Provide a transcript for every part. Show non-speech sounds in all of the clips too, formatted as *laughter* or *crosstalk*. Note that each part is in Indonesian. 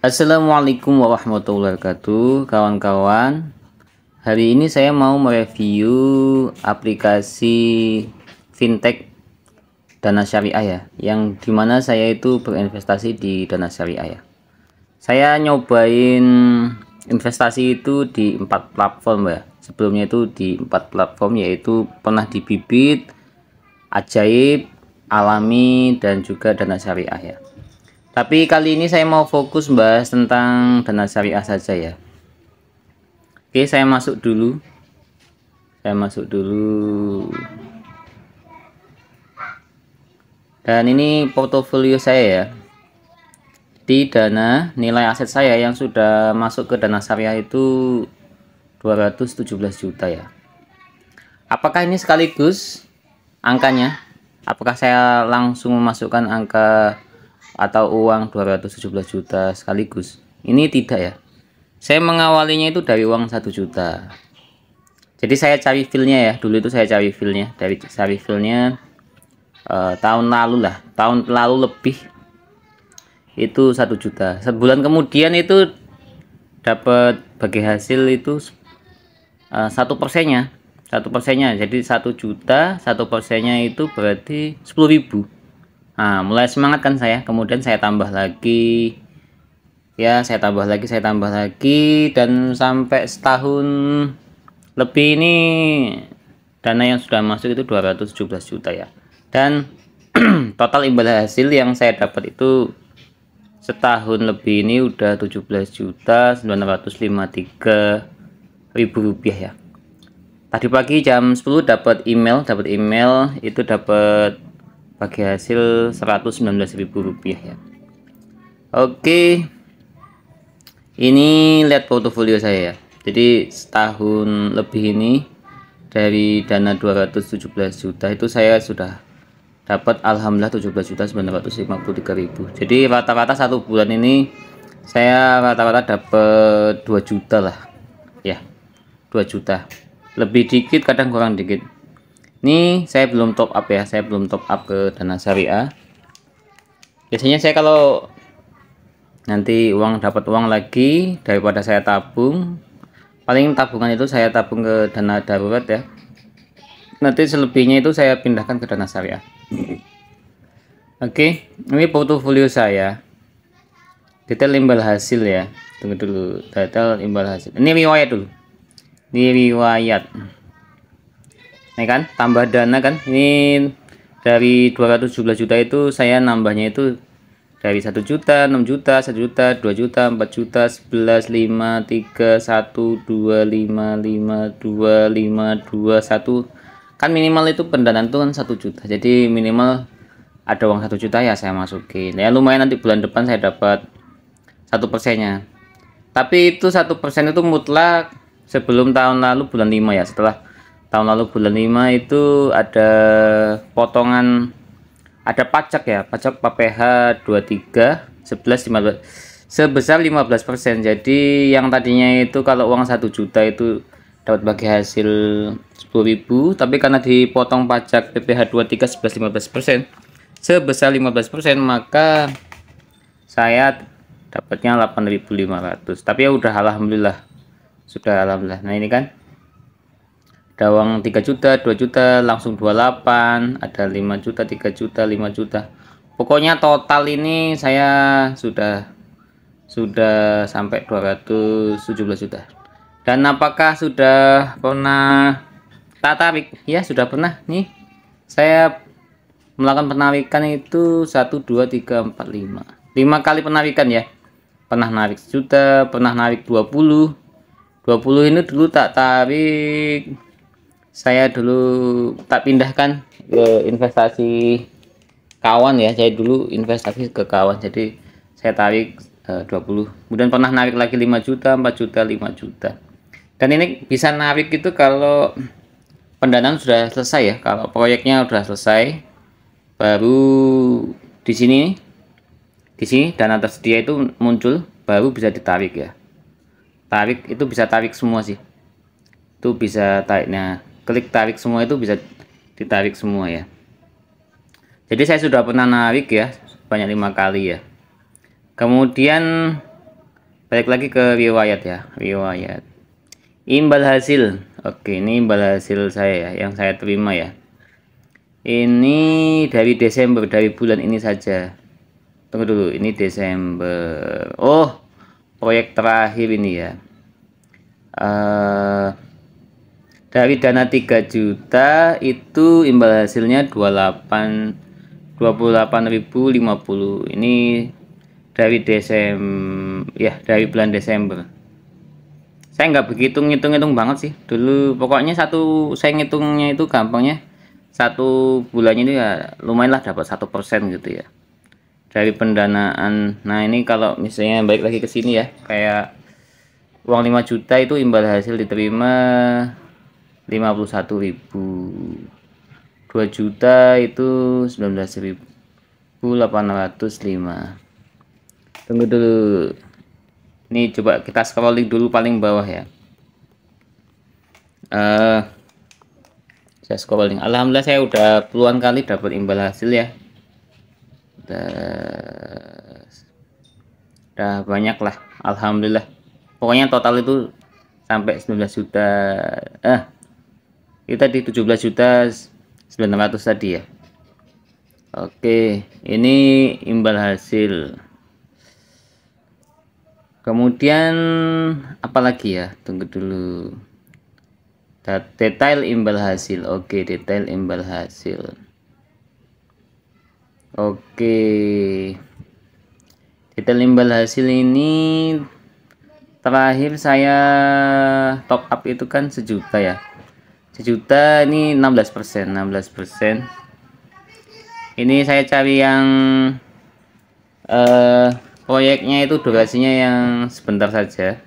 Assalamualaikum warahmatullahi wabarakatuh Kawan-kawan Hari ini saya mau mereview aplikasi fintech dana syariah ya Yang dimana saya itu berinvestasi di dana syariah ya Saya nyobain investasi itu di empat platform ya Sebelumnya itu di empat platform yaitu pernah di bibit, ajaib, alami, dan juga dana syariah ya tapi kali ini saya mau fokus bahas tentang dana syariah saja ya. Oke, saya masuk dulu. Saya masuk dulu. Dan ini portofolio saya ya. Di dana nilai aset saya yang sudah masuk ke dana syariah itu 217 juta ya. Apakah ini sekaligus angkanya? Apakah saya langsung memasukkan angka atau uang 217 juta sekaligus. Ini tidak ya. Saya mengawalinya itu dari uang 1 juta. Jadi saya cari filenya ya. Dulu itu saya cari filenya dari cari filenya uh, eh, tahun lalu lah, tahun lalu lebih itu 1 juta. Sebulan kemudian itu dapat bagi hasil itu eh, satu uh, persennya, satu persennya. Jadi satu juta, satu persennya itu berarti sepuluh ribu Nah, mulai semangat kan saya. Kemudian saya tambah lagi. Ya, saya tambah lagi, saya tambah lagi dan sampai setahun lebih ini dana yang sudah masuk itu 217 juta ya. Dan *clears throat* total imbal hasil yang saya dapat itu setahun lebih ini udah 17 juta 953 ribu rupiah ya tadi pagi jam 10 dapat email dapat email itu dapat pakai hasil 119.000 rupiah ya oke ini lihat portofolio saya ya jadi setahun lebih ini dari dana 217 juta itu saya sudah dapat alhamdulillah 17 jadi rata-rata satu bulan ini saya rata-rata dapat 2 juta lah ya 2 juta lebih dikit kadang kurang dikit ini saya belum top up ya. Saya belum top up ke dana syariah. Biasanya saya kalau nanti uang dapat uang lagi daripada saya tabung, paling tabungan itu saya tabung ke dana darurat ya. Nanti selebihnya itu saya pindahkan ke dana syariah. Oke, okay, ini portofolio saya. Detail imbal hasil ya. Tunggu dulu, detail imbal hasil. Ini riwayat dulu. Ini riwayat ya kan tambah dana kan ini dari 217 juta itu saya nambahnya itu dari 1 juta, 6 juta, 1 juta, 2 juta, 4 juta, 11, 5, 3, 1, 2, 5, 5, 2, 5, 2, 1 kan minimal itu pendanaan itu kan 1 juta jadi minimal ada uang 1 juta ya saya masukin ya lumayan nanti bulan depan saya dapat satu persennya tapi itu satu persen itu mutlak sebelum tahun lalu bulan 5 ya setelah tahun lalu bulan 5 itu ada potongan ada pajak ya pajak PPH 23 11 15 sebesar 15% jadi yang tadinya itu kalau uang 1 juta itu dapat bagi hasil 10.000 tapi karena dipotong pajak PPH 23 11 15% sebesar 15% maka saya dapatnya 8.500 tapi ya udah alhamdulillah sudah alhamdulillah nah ini kan ada uang 3 juta 2 juta langsung 28 ada 5 juta 3 juta 5 juta pokoknya total ini saya sudah sudah sampai 217 juta dan apakah sudah pernah tarik ya sudah pernah nih saya melakukan penarikan itu 1 2 3 4 5 5 kali penarikan ya pernah narik sejuta pernah narik 20 20 ini dulu tak tarik saya dulu tak pindahkan ke investasi kawan ya saya dulu investasi ke kawan jadi saya tarik e, eh, 20 kemudian pernah narik lagi 5 juta 4 juta 5 juta dan ini bisa narik itu kalau pendanaan sudah selesai ya kalau proyeknya sudah selesai baru di sini di sini dana tersedia itu muncul baru bisa ditarik ya tarik itu bisa tarik semua sih itu bisa tariknya klik tarik semua itu bisa ditarik semua ya jadi saya sudah pernah narik ya banyak lima kali ya kemudian balik lagi ke riwayat ya riwayat imbal hasil oke ini imbal hasil saya ya yang saya terima ya ini dari Desember dari bulan ini saja tunggu dulu ini Desember oh proyek terakhir ini ya uh, dari dana 3 juta itu imbal hasilnya 28 28.050 ini dari Desember ya dari bulan Desember saya nggak begitu ngitung-ngitung banget sih dulu pokoknya satu saya ngitungnya itu gampangnya satu bulannya itu ya lumayan lah dapat satu persen gitu ya dari pendanaan nah ini kalau misalnya baik lagi ke sini ya kayak uang 5 juta itu imbal hasil diterima 51.000 2 juta itu 19.805 tunggu dulu ini coba kita scrolling dulu paling bawah ya uh, saya scrolling Alhamdulillah saya udah puluhan kali dapat imbal hasil ya udah, udah banyak lah Alhamdulillah pokoknya total itu sampai 19 juta eh kita tadi 17 juta 900 tadi ya Oke ini imbal hasil kemudian apalagi ya tunggu dulu detail imbal hasil Oke detail imbal hasil Oke detail imbal hasil ini terakhir saya top up itu kan sejuta ya sejuta ini 16 persen 16 persen ini saya cari yang eh, proyeknya itu durasinya yang sebentar saja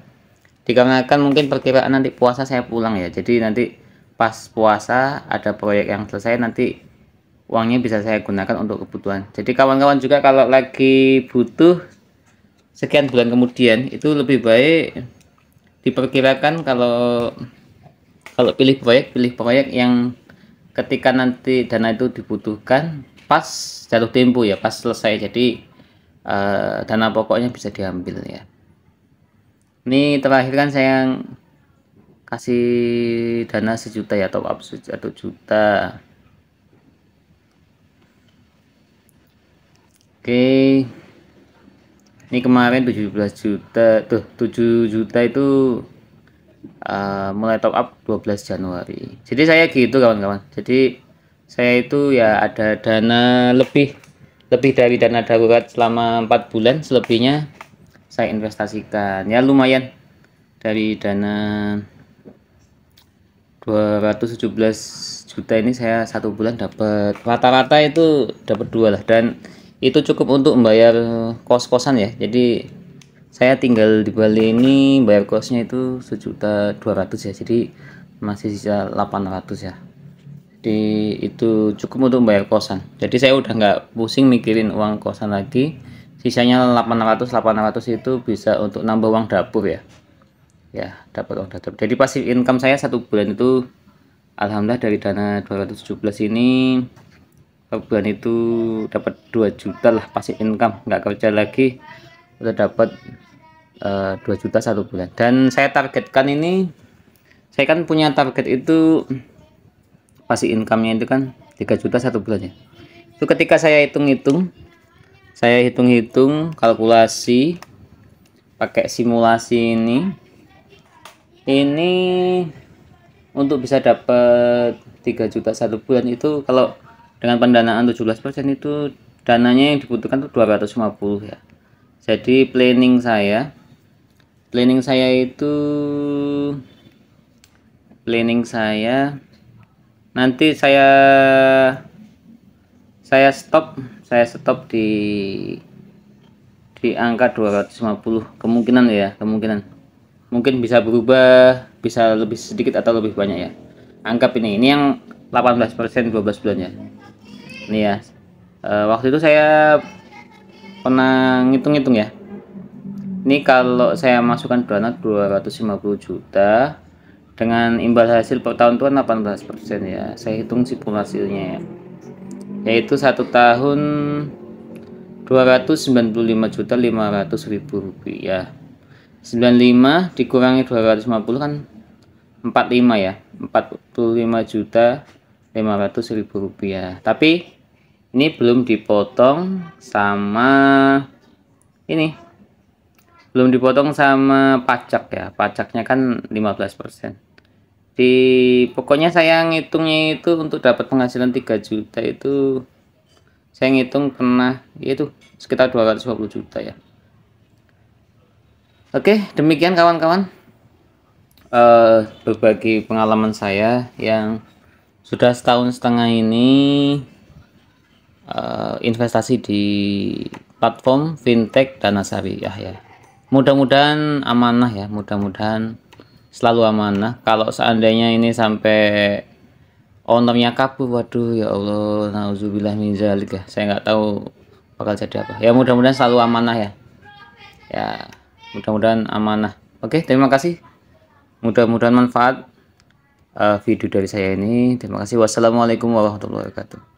dikarenakan mungkin perkiraan nanti puasa saya pulang ya jadi nanti pas puasa ada proyek yang selesai nanti uangnya bisa saya gunakan untuk kebutuhan jadi kawan-kawan juga kalau lagi butuh sekian bulan kemudian itu lebih baik diperkirakan kalau kalau pilih proyek pilih proyek yang ketika nanti dana itu dibutuhkan pas jatuh tempo ya pas selesai jadi uh, dana pokoknya bisa diambil ya ini terakhir kan saya yang kasih dana sejuta ya top up satu juta oke ini kemarin 17 juta tuh 7 juta itu uh, mulai top up 12 Januari jadi saya gitu kawan-kawan jadi saya itu ya ada dana lebih lebih dari dana darurat selama empat bulan selebihnya saya investasikan ya lumayan dari dana 217 juta ini saya satu bulan dapat rata-rata itu dapat dua lah dan itu cukup untuk membayar kos-kosan ya jadi saya tinggal di Bali ini bayar kosnya itu sejuta dua ratus ya jadi masih sisa 800 ya jadi itu cukup untuk bayar kosan jadi saya udah nggak pusing mikirin uang kosan lagi sisanya 800 800 itu bisa untuk nambah uang dapur ya ya dapat uang dapur jadi pasif income saya satu bulan itu Alhamdulillah dari dana 217 ini per bulan itu dapat 2 juta lah pasif income nggak kerja lagi udah dapat uh, eh, 2 juta satu bulan dan saya targetkan ini saya kan punya target itu pasti income-nya itu kan 3 juta satu bulan ya itu ketika saya hitung-hitung saya hitung-hitung kalkulasi pakai simulasi ini ini untuk bisa dapat 3 juta satu bulan itu kalau dengan pendanaan 17% itu dananya yang dibutuhkan tuh 250 ya jadi planning saya planning saya itu planning saya nanti saya saya stop saya stop di di angka 250 kemungkinan ya kemungkinan mungkin bisa berubah bisa lebih sedikit atau lebih banyak ya anggap ini ini yang 18% 12 bulan ya ini ya e, waktu itu saya pernah ngitung-ngitung ya ini kalau saya masukkan dana 250 juta dengan imbal hasil per tahun itu 18% kan ya saya hitung simulasinya ya yaitu satu tahun 295 juta 500 ribu rupiah 95 dikurangi 250 kan 45 ya 45 juta 500 ribu rupiah tapi ini belum dipotong sama ini belum dipotong sama pajak ya pajaknya kan 15% di pokoknya saya ngitungnya itu untuk dapat penghasilan 3 juta itu saya ngitung kena yaitu sekitar 250 juta ya Oke, demikian kawan-kawan uh, berbagi pengalaman saya yang sudah setahun setengah ini uh, investasi di platform fintech dana syariah ya, ya. Mudah-mudahan amanah ya, mudah-mudahan selalu amanah. Kalau seandainya ini sampai ownernya kabur, waduh ya Allah, nauzubillah min zalik ya. Saya nggak tahu bakal jadi apa. Ya mudah-mudahan selalu amanah ya. Ya, mudah-mudahan amanah. Oke, terima kasih. Mudah-mudahan manfaat uh, video dari saya ini. Terima kasih. Wassalamualaikum warahmatullahi wabarakatuh.